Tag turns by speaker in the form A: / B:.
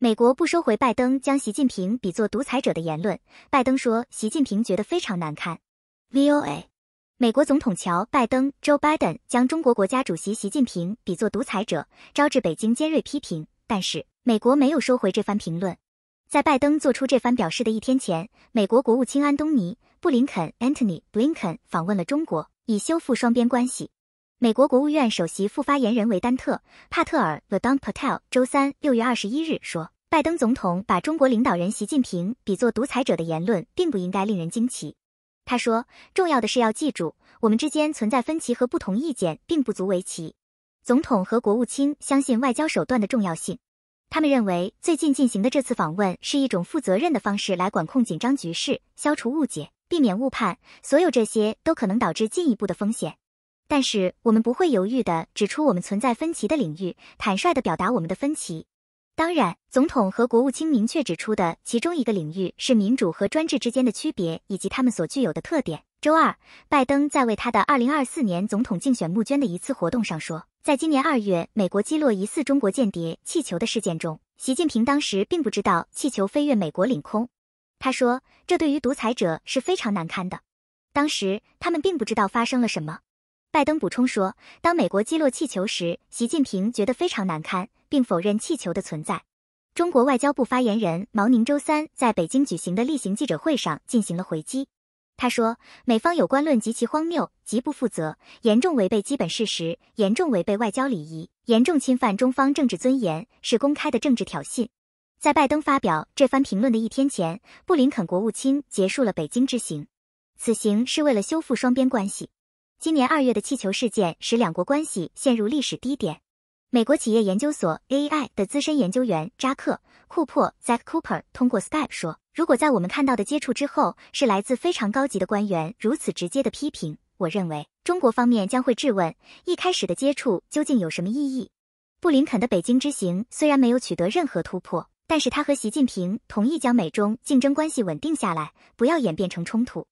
A: 美国不收回拜登将习近平比作独裁者的言论。拜登说，习近平觉得非常难堪。VOA，美国总统乔·拜登 （Joe Biden） 将中国国家主席习近平比作独裁者，招致北京尖锐批评。但是，美国没有收回这番评论。在拜登做出这番表示的一天前，美国国务卿安东尼·布林肯 （Antony Blinken） 访问了中国，以修复双边关系。美国国务院首席副发言人维丹特·帕特尔 v a d o n Patel） 周三（六月二十一日）说，拜登总统把中国领导人习近平比作独裁者的言论，并不应该令人惊奇。他说，重要的是要记住，我们之间存在分歧和不同意见，并不足为奇。总统和国务卿相信外交手段的重要性，他们认为最近进行的这次访问是一种负责任的方式来管控紧张局势、消除误解、避免误判，所有这些都可能导致进一步的风险。但是我们不会犹豫的指出我们存在分歧的领域，坦率的表达我们的分歧。当然，总统和国务卿明确指出的其中一个领域是民主和专制之间的区别以及他们所具有的特点。周二，拜登在为他的2024年总统竞选募捐的一次活动上说，在今年二月美国击落疑似中国间谍气球的事件中，习近平当时并不知道气球飞越美国领空。他说，这对于独裁者是非常难堪的，当时他们并不知道发生了什么。拜登补充说，当美国击落气球时，习近平觉得非常难堪，并否认气球的存在。中国外交部发言人毛宁周三在北京举行的例行记者会上进行了回击。他说，美方有关论极其荒谬、极不负责，严重违背基本事实，严重违背外交礼仪，严重侵犯中方政治尊严，是公开的政治挑衅。在拜登发表这番评论的一天前，布林肯国务卿结束了北京之行，此行是为了修复双边关系。今年二月的气球事件使两国关系陷入历史低点。美国企业研究所 （AI） 的资深研究员扎克·库珀 （Zack Cooper） 通过 Skype 说：“如果在我们看到的接触之后是来自非常高级的官员如此直接的批评，我认为中国方面将会质问一开始的接触究竟有什么意义。”布林肯的北京之行虽然没有取得任何突破，但是他和习近平同意将美中竞争关系稳定下来，不要演变成冲突。